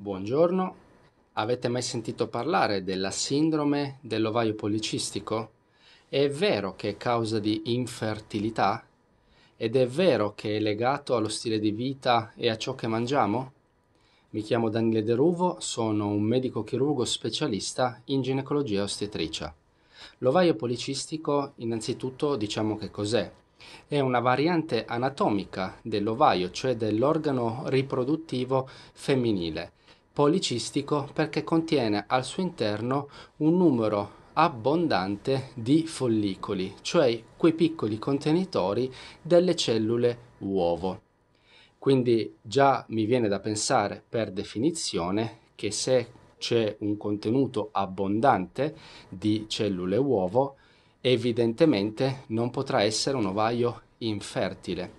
Buongiorno, avete mai sentito parlare della sindrome dell'ovaio policistico? È vero che è causa di infertilità? Ed è vero che è legato allo stile di vita e a ciò che mangiamo? Mi chiamo Daniele De Ruvo, sono un medico chirurgo specialista in ginecologia ostetricia. L'ovaio policistico, innanzitutto, diciamo che cos'è. È una variante anatomica dell'ovaio, cioè dell'organo riproduttivo femminile, policistico perché contiene al suo interno un numero abbondante di follicoli, cioè quei piccoli contenitori delle cellule uovo. Quindi già mi viene da pensare per definizione che se c'è un contenuto abbondante di cellule uovo, evidentemente non potrà essere un ovaio infertile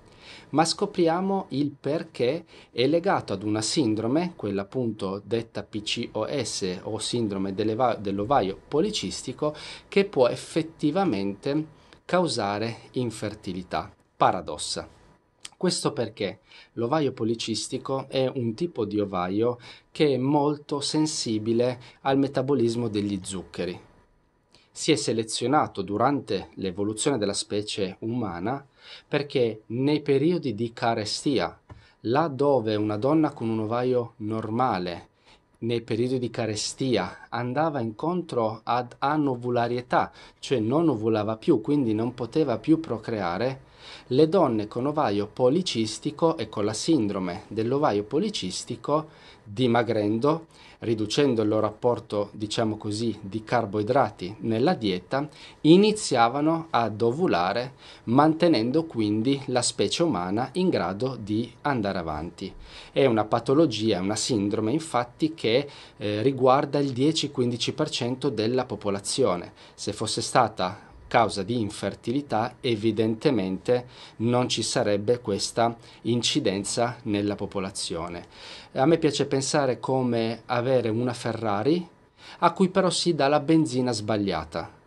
ma scopriamo il perché è legato ad una sindrome, quella appunto detta PCOS o sindrome dell'ovaio policistico, che può effettivamente causare infertilità. Paradossa. Questo perché l'ovaio policistico è un tipo di ovaio che è molto sensibile al metabolismo degli zuccheri, si è selezionato durante l'evoluzione della specie umana perché nei periodi di carestia, là dove una donna con un ovaio normale nei periodi di carestia andava incontro ad anovularietà, cioè non ovulava più, quindi non poteva più procreare, le donne con ovaio policistico e con la sindrome dell'ovaio policistico dimagrendo, riducendo il loro apporto, diciamo così, di carboidrati nella dieta, iniziavano ad ovulare, mantenendo quindi la specie umana in grado di andare avanti. È una patologia, una sindrome infatti che eh, riguarda il 10-15% della popolazione. Se fosse stata causa di infertilità evidentemente non ci sarebbe questa incidenza nella popolazione. A me piace pensare come avere una Ferrari a cui però si dà la benzina sbagliata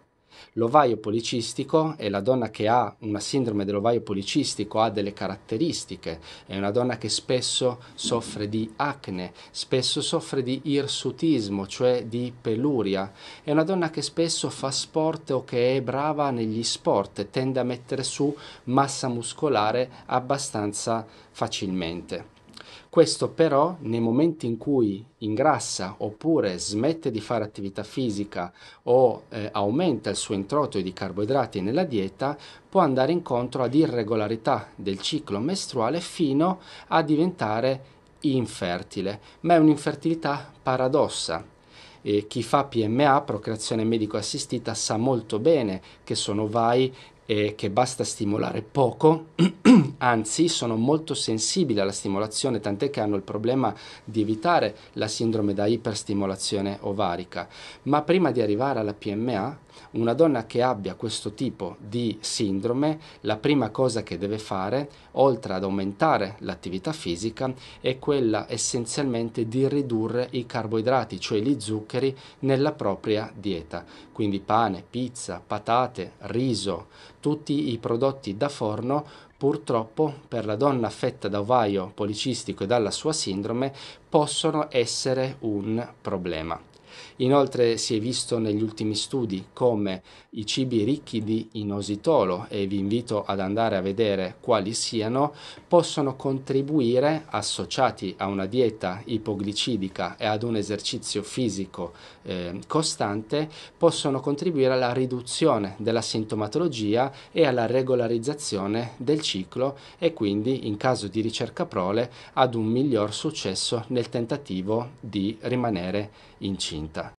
l'ovaio policistico e la donna che ha una sindrome dell'ovaio policistico ha delle caratteristiche, è una donna che spesso soffre di acne, spesso soffre di irsutismo, cioè di peluria, è una donna che spesso fa sport o che è brava negli sport, tende a mettere su massa muscolare abbastanza facilmente. Questo però nei momenti in cui ingrassa oppure smette di fare attività fisica o eh, aumenta il suo introito di carboidrati nella dieta può andare incontro ad irregolarità del ciclo mestruale fino a diventare infertile, ma è un'infertilità paradossa. E chi fa PMA, procreazione medico assistita, sa molto bene che sono vai e che basta stimolare poco, anzi sono molto sensibili alla stimolazione, tant'è che hanno il problema di evitare la sindrome da iperstimolazione ovarica. Ma prima di arrivare alla PMA, una donna che abbia questo tipo di sindrome, la prima cosa che deve fare, oltre ad aumentare l'attività fisica, è quella essenzialmente di ridurre i carboidrati, cioè gli zuccheri, nella propria dieta. Quindi pane, pizza, patate, riso, tutti i prodotti da forno purtroppo per la donna affetta da ovaio policistico e dalla sua sindrome possono essere un problema. Inoltre si è visto negli ultimi studi come i cibi ricchi di inositolo, e vi invito ad andare a vedere quali siano, possono contribuire, associati a una dieta ipoglicidica e ad un esercizio fisico eh, costante, possono contribuire alla riduzione della sintomatologia e alla regolarizzazione del ciclo e quindi, in caso di ricerca prole, ad un miglior successo nel tentativo di rimanere incinta. 30.